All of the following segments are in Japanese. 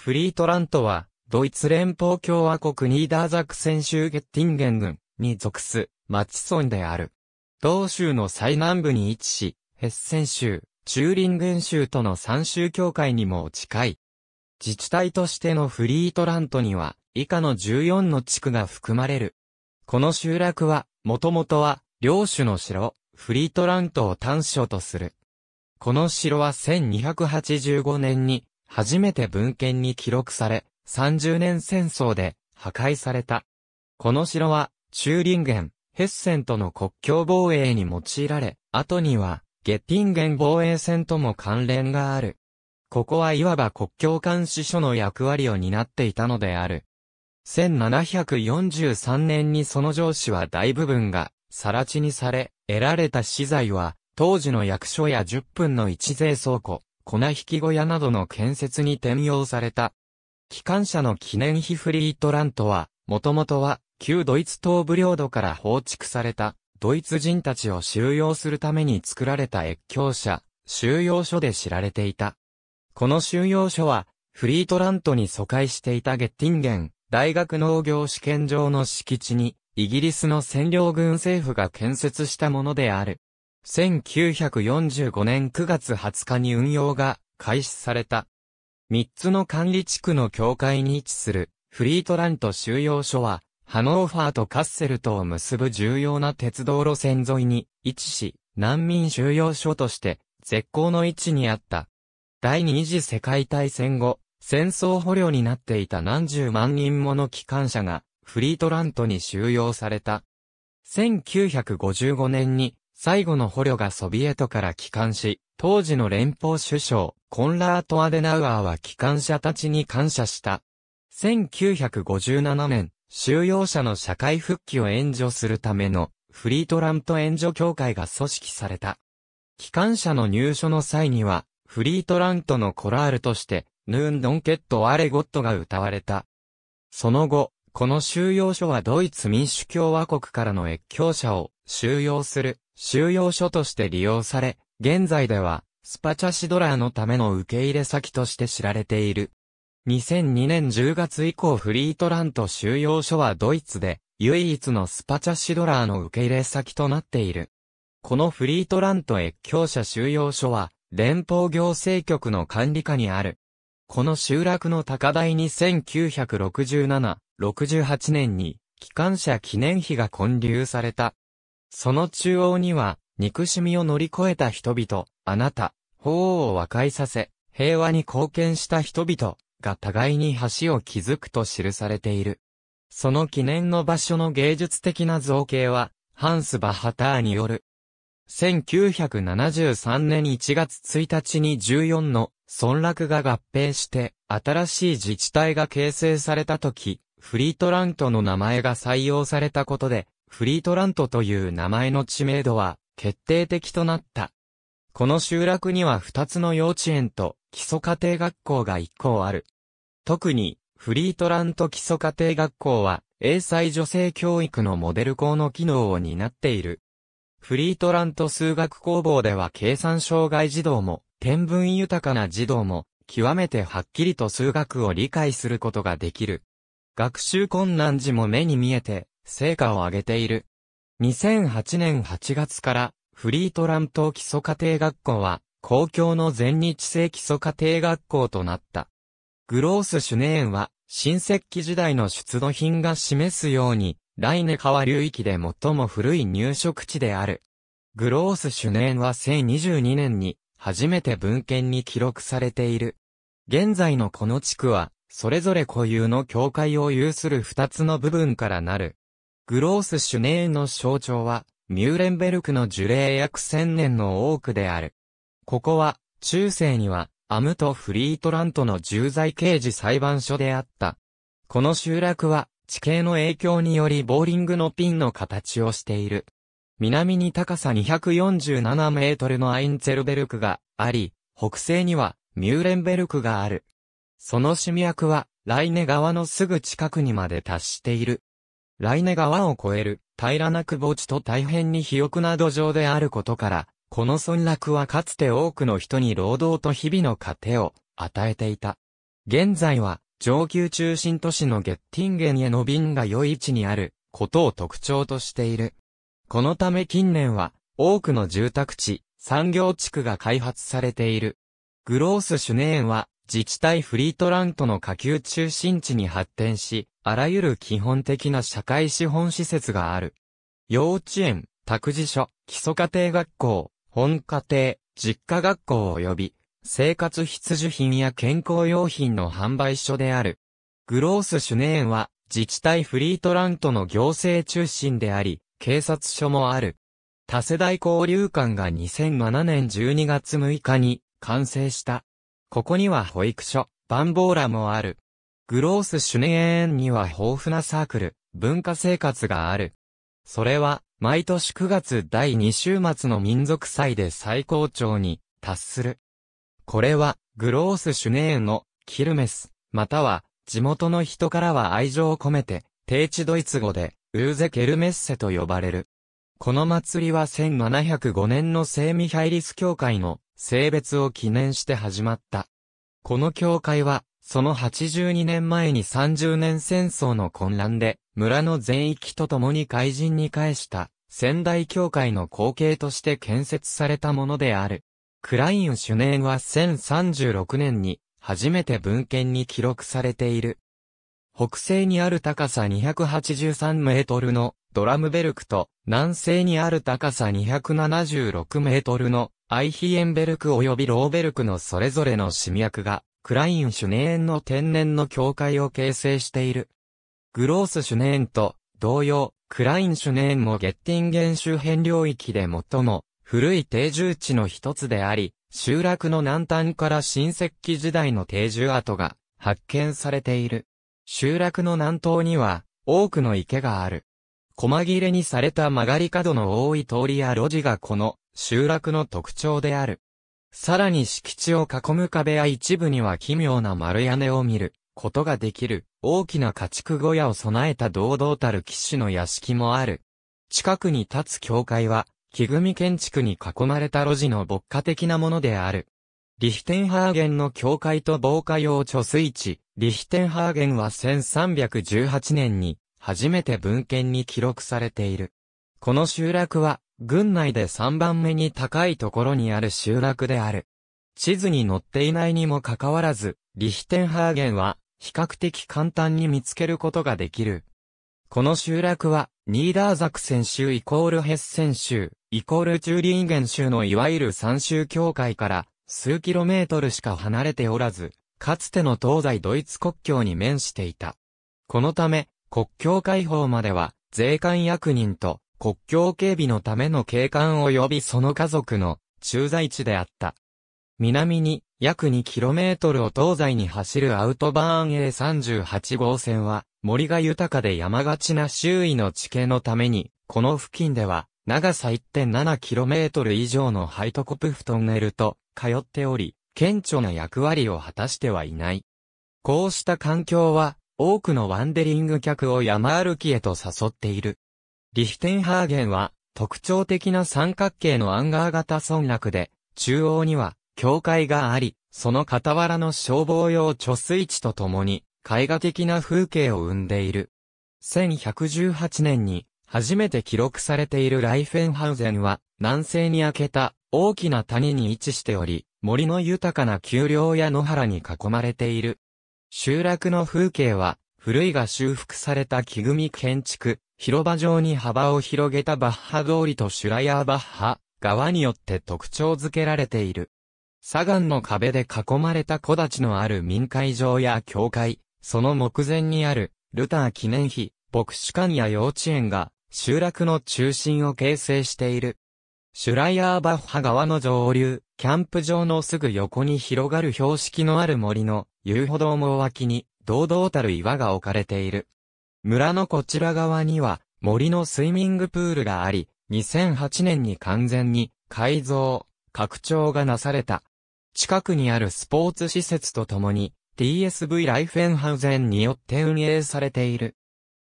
フリートラントは、ドイツ連邦共和国ニーダーザクセン州ゲッティンゲン郡に属す、町村である。同州の最南部に位置し、ヘッセン州、チューリンゲン州との三州境界にも近い。自治体としてのフリートラントには、以下の14の地区が含まれる。この集落は、もともとは、領主の城、フリートラントを端所とする。この城は1285年に、初めて文献に記録され、30年戦争で破壊された。この城は、チューリンゲン、ヘッセンとの国境防衛に用いられ、後には、ゲッティンゲン防衛戦とも関連がある。ここはいわば国境監視所の役割を担っていたのである。1743年にその上司は大部分が、更地にされ、得られた資材は、当時の役所や10分の1税倉庫、粉引き小屋などの建設に転用された。機関車の記念碑フリートラントは、もともとは、旧ドイツ東部領土から放築された、ドイツ人たちを収容するために作られた越境車、収容所で知られていた。この収容所は、フリートラントに疎開していたゲッティンゲン、大学農業試験場の敷地に、イギリスの占領軍政府が建設したものである。1945年9月20日に運用が開始された。3つの管理地区の境界に位置するフリートラント収容所は、ハノーファーとカッセルとを結ぶ重要な鉄道路線沿いに位置し、難民収容所として絶好の位置にあった。第二次世界大戦後、戦争捕虜になっていた何十万人もの機関車がフリートラントに収容された。1955年に最後の捕虜がソビエトから帰還し、当時の連邦首相、コンラート・アデナウアーは帰還者たちに感謝した。1957年、収容者の社会復帰を援助するためのフリートラント援助協会が組織された。帰還者の入所の際には、フリートラントのコラールとして、ヌーンドンケットアレゴットが歌われた。その後、この収容所はドイツ民主共和国からの越境者を収容する収容所として利用され、現在ではスパチャシドラーのための受け入れ先として知られている。2002年10月以降フリートラント収容所はドイツで唯一のスパチャシドラーの受け入れ先となっている。このフリートラント越境者収容所は連邦行政局の管理下にある。この集落の高台に1967 68年に機関車記念碑が建立された。その中央には、憎しみを乗り越えた人々、あなた、法王を和解させ、平和に貢献した人々が互いに橋を築くと記されている。その記念の場所の芸術的な造形は、ハンス・バハターによる。1973年1月1日に14の村落が合併して、新しい自治体が形成された時、フリートラントの名前が採用されたことで、フリートラントという名前の知名度は決定的となった。この集落には2つの幼稚園と基礎家庭学校が1校ある。特に、フリートラント基礎家庭学校は、英才女性教育のモデル校の機能を担っている。フリートラント数学工房では計算障害児童も、天文豊かな児童も、極めてはっきりと数学を理解することができる。学習困難時も目に見えて、成果を上げている。2008年8月から、フリートラン島基礎家庭学校は、公共の全日制基礎家庭学校となった。グロース・シュネーンは、新石器時代の出土品が示すように、ライネ川流域で最も古い入植地である。グロース・シュネーンは1022年に、初めて文献に記録されている。現在のこの地区は、それぞれ固有の境界を有する二つの部分からなる。グロース・シュネーンの象徴は、ミューレンベルクの樹齢約千年の多くである。ここは、中世には、アムとフリートラントの重罪刑事裁判所であった。この集落は、地形の影響によりボーリングのピンの形をしている。南に高さ247メートルのアインツェルベルクがあり、北西にはミューレンベルクがある。そのシミ役は、ライネ川のすぐ近くにまで達している。ライネ川を越える平らなく墓地と大変に肥沃な土壌であることから、この村落はかつて多くの人に労働と日々の糧を与えていた。現在は上級中心都市のゲッティンゲンへの便が良い位置にあることを特徴としている。このため近年は多くの住宅地、産業地区が開発されている。グロース・シュネーンは自治体フリートラントの下級中心地に発展し、あらゆる基本的な社会資本施設がある。幼稚園、託児所、基礎家庭学校、本家庭、実家学校及び、生活必需品や健康用品の販売所である。グロースシュネーンは、自治体フリートラントの行政中心であり、警察署もある。多世代交流館が2007年12月6日に完成した。ここには保育所、バンボーラもある。グロースシュネーンには豊富なサークル、文化生活がある。それは、毎年9月第2週末の民族祭で最高潮に達する。これは、グロースシュネーンのキルメス、または、地元の人からは愛情を込めて、低地ドイツ語で、ウーゼケルメッセと呼ばれる。この祭りは1705年の聖ミハイリス教会の性別を記念して始まった。この教会は、その82年前に30年戦争の混乱で、村の全域と共に怪人に返した、仙台教会の後継として建設されたものである。クライン主念は1036年に、初めて文献に記録されている。北西にある高さ283メートルのドラムベルクと南西にある高さ276メートルのアイヒエンベルク及びローベルクのそれぞれのシミがクラインシュネーンの天然の境界を形成している。グロースシュネーンと同様、クラインシュネーンもゲッティンゲン周辺領域で最も古い定住地の一つであり、集落の南端から新石器時代の定住跡が発見されている。集落の南東には、多くの池がある。細切れにされた曲がり角の多い通りや路地がこの集落の特徴である。さらに敷地を囲む壁や一部には奇妙な丸屋根を見ることができる大きな家畜小屋を備えた堂々たる騎士の屋敷もある。近くに立つ教会は木組建築に囲まれた路地の牧歌的なものである。リヒテンハーゲンの教会と防火用貯水池、リヒテンハーゲンは1318年に初めて文献に記録されている。この集落は、郡内で3番目に高いところにある集落である。地図に載っていないにもかかわらず、リヒテンハーゲンは比較的簡単に見つけることができる。この集落は、ニーダーザクセン州イコールヘッセン州、イコールチューリンゲン州のいわゆる三州境界から数キロメートルしか離れておらず、かつての東西ドイツ国境に面していた。このため、国境解放までは、税関役人と国境警備のための警官及びその家族の駐在地であった。南に約2トルを東西に走るアウトバーン A38 号線は森が豊かで山がちな周囲の地形のために、この付近では長さ 1.7km 以上のハイトコプフトンネルと通っており、顕著な役割を果たしてはいない。こうした環境は、多くのワンデリング客を山歩きへと誘っている。リヒテンハーゲンは、特徴的な三角形のアンガー型村落で、中央には、教会があり、その傍らの消防用貯水池とともに、絵画的な風景を生んでいる。1118年に、初めて記録されているライフェンハウゼンは、南西に開けた大きな谷に位置しており、森の豊かな丘陵や野原に囲まれている。集落の風景は、古いが修復された木組建築、広場上に幅を広げたバッハ通りとシュラヤーバッハ、側によって特徴づけられている。砂岩の壁で囲まれた木立のある民会場や教会、その目前にある、ルター記念碑、牧師館や幼稚園が、集落の中心を形成している。シュライアーバッハ川の上流、キャンプ場のすぐ横に広がる標識のある森の遊歩道も脇に、堂々たる岩が置かれている。村のこちら側には、森のスイミングプールがあり、2008年に完全に改造、拡張がなされた。近くにあるスポーツ施設とともに、TSV ライフェンハウゼンによって運営されている。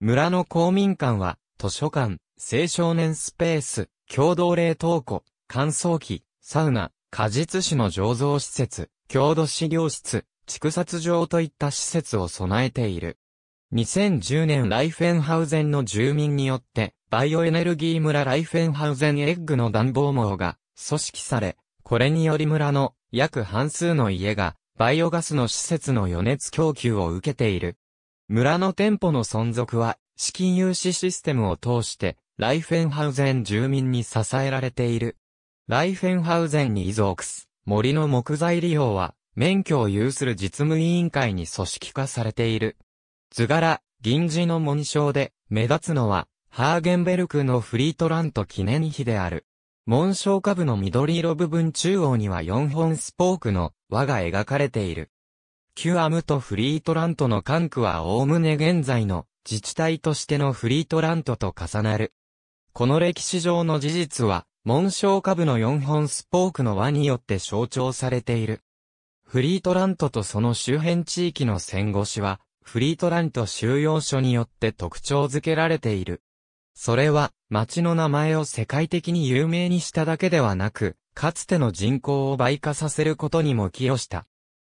村の公民館は、図書館、青少年スペース、共同冷凍庫、乾燥機、サウナ、果実酒の醸造施設、郷土資料室、畜殺場といった施設を備えている。2010年ライフェンハウゼンの住民によって、バイオエネルギー村ライフェンハウゼンエッグの暖房網が組織され、これにより村の約半数の家がバイオガスの施設の余熱供給を受けている。村の店舗の存続は資金融資システムを通してライフェンハウゼン住民に支えられている。ライフェンハウゼンに遺族す、森の木材利用は、免許を有する実務委員会に組織化されている。図柄、銀字の紋章で、目立つのは、ハーゲンベルクのフリートラント記念碑である。紋章下部の緑色部分中央には4本スポークの輪が描かれている。キュアムとフリートラントの管区はおおむね現在の自治体としてのフリートラントと重なる。この歴史上の事実は、紋章下部の4本スポークの輪によって象徴されている。フリートラントとその周辺地域の戦後史は、フリートラント収容所によって特徴づけられている。それは、町の名前を世界的に有名にしただけではなく、かつての人口を倍化させることにも寄与した。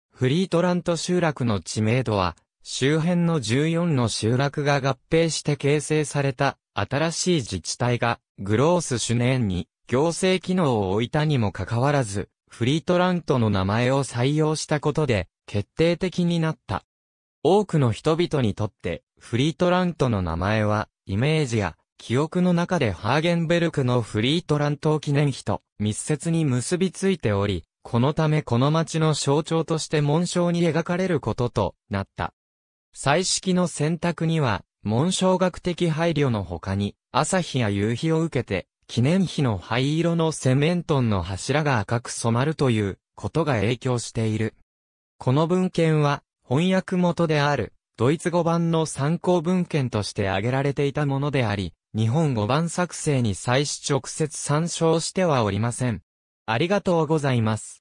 フリートラント集落の知名度は、周辺の14の集落が合併して形成された新しい自治体がグロース主念に行政機能を置いたにもかかわらず、フリートラントの名前を採用したことで決定的になった。多くの人々にとってフリートラントの名前はイメージや記憶の中でハーゲンベルクのフリートラント記念碑と密接に結びついており、このためこの町の象徴として紋章に描かれることとなった。彩色の選択には、紋章学的配慮の他に、朝日や夕日を受けて、記念碑の灰色のセメントンの柱が赤く染まるということが影響している。この文献は、翻訳元である、ドイツ語版の参考文献として挙げられていたものであり、日本語版作成に際し直接参照してはおりません。ありがとうございます。